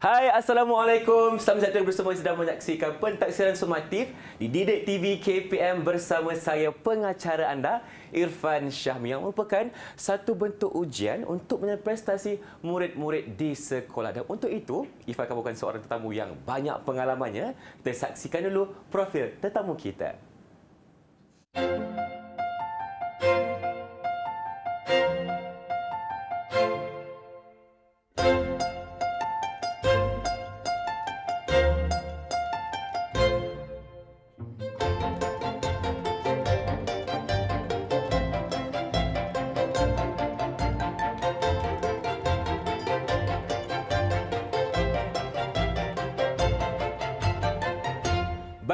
Hai, Assalamualaikum. Selamat datang bersama semua yang sedang menyaksikan pentaksiran sumatif di Didik TV KPM bersama saya pengacara anda, Irfan Syahmi yang merupakan satu bentuk ujian untuk menilai prestasi murid-murid di sekolah. Dan untuk itu, Irfan akan bukan seorang tetamu yang banyak pengalamannya. Kita saksikan dulu profil tetamu kita.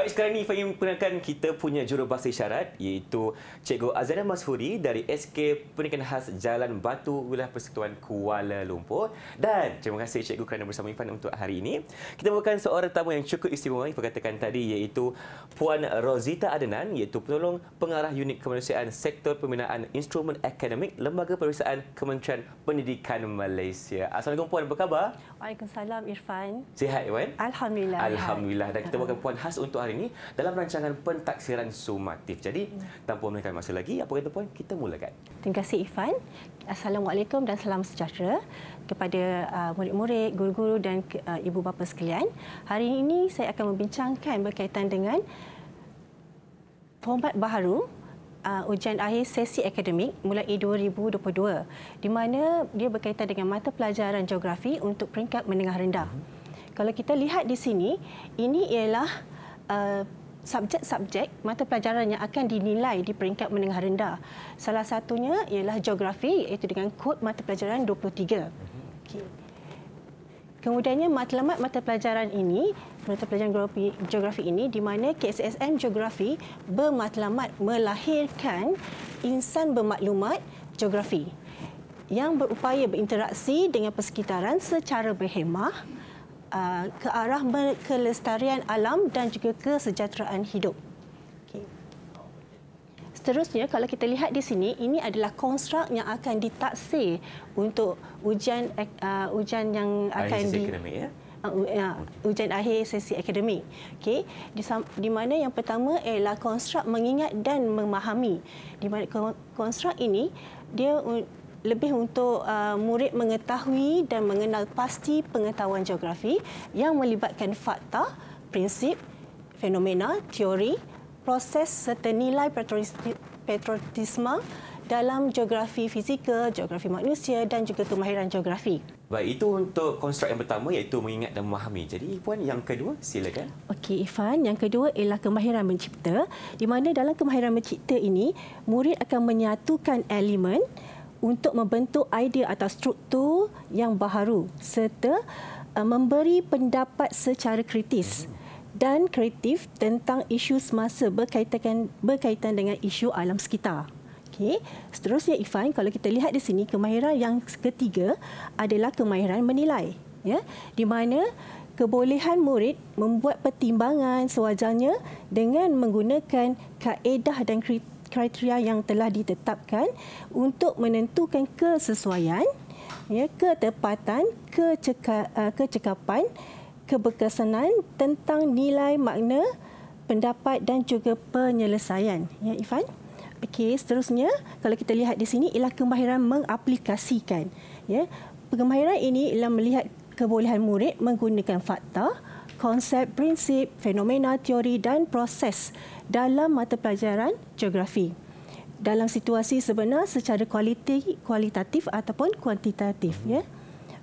Baik, sekarang ini Fahim perkenalkan kita punya jurubahasa isyarat iaitu Cikgu Azana Masfuri dari SK Pendidikan Khas Jalan Batu Wilayah Persekutuan Kuala Lumpur. Dan terima kasih Cikgu kerana bersama Ifan untuk hari ini. Kita bukan seorang tamu yang cukup istimewa yang katakan tadi iaitu Puan Rosita Adenan iaitu penolong pengarah unit kemanusiaan sektor pembinaan instrumen akademik Lembaga Perusahaan Kementerian Pendidikan Malaysia. Assalamualaikum Puan, apa khabar? Waalaikumsalam Irfan. Sihat Iwan? Alhamdulillah. Alhamdulillah. Dan kita bukan Puan khas untuk hari ini ini dalam rancangan pentaksiran sumatif. Jadi, tanpa memberikan masa lagi, apa kata Puan, kita mulakan. Terima kasih, Ifan. Assalamualaikum dan salam sejahtera kepada uh, murid-murid, guru-guru dan uh, ibu bapa sekalian. Hari ini saya akan membincangkan berkaitan dengan format baru Uh, ujian akhir sesi akademik mulai 2022 di mana dia berkaitan dengan mata pelajaran geografi untuk peringkat menengah rendah. Uh-huh. Kalau kita lihat di sini, ini ialah subjek-subjek uh, mata pelajaran yang akan dinilai di peringkat menengah rendah. Salah satunya ialah geografi iaitu dengan kod mata pelajaran 23. Okay. Kemudiannya matlamat mata pelajaran ini, mata pelajaran geografi, geografi ini di mana KSSM geografi bermatlamat melahirkan insan bermaklumat geografi yang berupaya berinteraksi dengan persekitaran secara berhemah, Uh, ke arah kelestarian alam dan juga kesejahteraan hidup. Seterusnya, kalau kita lihat di sini, ini adalah konstruk yang akan ditaksir untuk ujian uh, ujian yang akan di ya? uh, ya, ujian akhir sesi akademik. Okey, di mana yang pertama ialah konstruk mengingat dan memahami. Di mana konstruk ini dia lebih untuk uh, murid mengetahui dan mengenal pasti pengetahuan geografi yang melibatkan fakta, prinsip, fenomena, teori, proses serta nilai patriotisme dalam geografi fizikal, geografi manusia dan juga kemahiran geografi. Baik, itu untuk konstruk yang pertama iaitu mengingat dan memahami. Jadi, Puan, yang kedua silakan. Okey, Ifan. Yang kedua ialah kemahiran mencipta. Di mana dalam kemahiran mencipta ini, murid akan menyatukan elemen untuk membentuk idea atau struktur yang baharu serta uh, memberi pendapat secara kritis dan kreatif tentang isu semasa berkaitan berkaitan dengan isu alam sekitar. Okay. Seterusnya Ifan, kalau kita lihat di sini kemahiran yang ketiga adalah kemahiran menilai. Ya, di mana kebolehan murid membuat pertimbangan sewajarnya dengan menggunakan kaedah dan kritik kriteria yang telah ditetapkan untuk menentukan kesesuaian, ya, ketepatan, keceka, uh, kecekapan, keberkesanan tentang nilai makna pendapat dan juga penyelesaian. Ya, Ifan. Okey, seterusnya kalau kita lihat di sini ialah kemahiran mengaplikasikan. Ya, kemahiran ini ialah melihat kebolehan murid menggunakan fakta, konsep, prinsip, fenomena, teori dan proses dalam mata pelajaran geografi dalam situasi sebenar secara kualiti kualitatif ataupun kuantitatif ya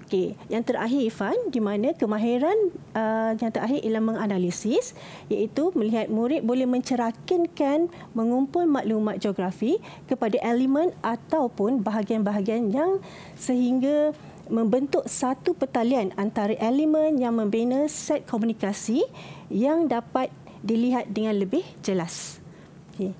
okay yang terakhir Ifan di mana kemahiran uh, yang terakhir ialah menganalisis iaitu melihat murid boleh mencerakinkan mengumpul maklumat geografi kepada elemen ataupun bahagian-bahagian yang sehingga membentuk satu pertalian antara elemen yang membina set komunikasi yang dapat dilihat dengan lebih jelas. Okay.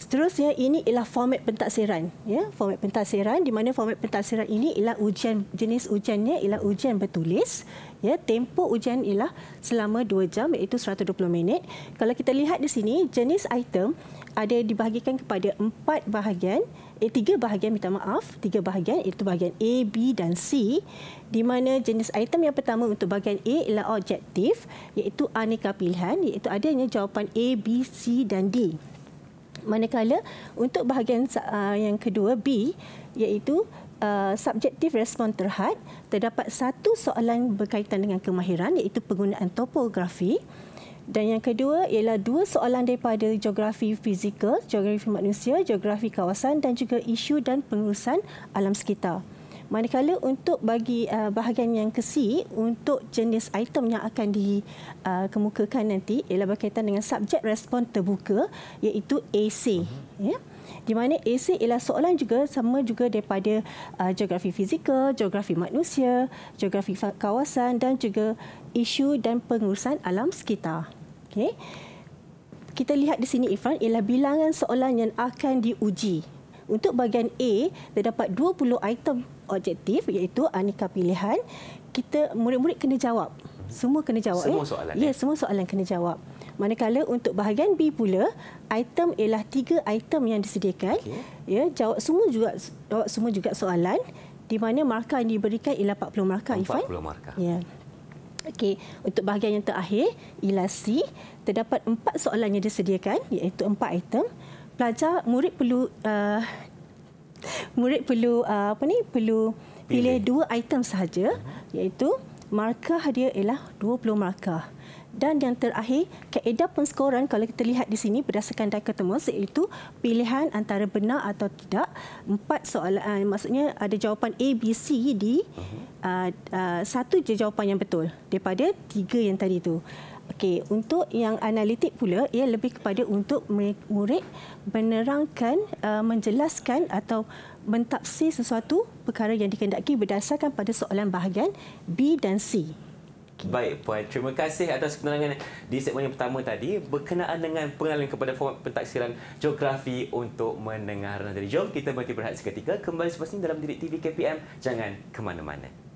Seterusnya ini ialah format pentaksiran ya format pentaksiran di mana format pentaksiran ini ialah ujian jenis ujiannya ialah ujian bertulis ya tempo ujian ialah selama 2 jam iaitu 120 minit kalau kita lihat di sini jenis item ada dibahagikan kepada empat bahagian eh tiga bahagian minta maaf tiga bahagian iaitu bahagian A B dan C di mana jenis item yang pertama untuk bahagian A ialah objektif iaitu aneka pilihan iaitu adanya jawapan A B C dan D Manakala untuk bahagian uh, yang kedua B iaitu Uh, subjektif respon terhad terdapat satu soalan berkaitan dengan kemahiran iaitu penggunaan topografi dan yang kedua ialah dua soalan daripada geografi fizikal, geografi manusia, geografi kawasan dan juga isu dan pengurusan alam sekitar. Manakala untuk bagi uh, bahagian yang ke C untuk jenis item yang akan dikemukakan uh, nanti ialah berkaitan dengan subjek respon terbuka iaitu AC. Uh-huh. Mhm. Yeah? Di mana AC ialah soalan juga sama juga daripada uh, geografi fizikal, geografi manusia, geografi kawasan dan juga isu dan pengurusan alam sekitar. Okay? Kita lihat di sini Ifran ialah bilangan soalan yang akan diuji. Untuk bahagian A, terdapat 20 item objektif iaitu aneka pilihan kita murid-murid kena jawab semua kena jawab semua eh? soalan ya eh? semua soalan kena jawab manakala untuk bahagian B pula item ialah tiga item yang disediakan okay. ya jawab semua juga jawab semua juga soalan di mana markah yang diberikan ialah 40 markah 40 Ifan 40 markah ya Okey, untuk bahagian yang terakhir, ialah C terdapat empat soalan yang disediakan iaitu empat item. Pelajar murid perlu uh, murid perlu uh, apa ni perlu pilih, pilih dua item sahaja mhm. iaitu markah dia ialah 20 markah dan yang terakhir kaedah penskoran kalau kita lihat di sini berdasarkan dichotomous iaitu pilihan antara benar atau tidak empat soalan uh, maksudnya ada jawapan A B C di mhm. uh, uh, satu je jawapan yang betul daripada tiga yang tadi tu Okey, untuk yang analitik pula ia lebih kepada untuk murid menerangkan uh, menjelaskan atau mentafsir sesuatu perkara yang dikendaki berdasarkan pada soalan bahagian B dan C. Baik Puan, terima kasih atas penerangan di segmen yang pertama tadi berkenaan dengan pengalaman kepada format pentaksiran geografi untuk mendengar. Jadi jom kita berhenti berhati seketika kembali selepas ini dalam diri TV KPM. Jangan ke mana-mana.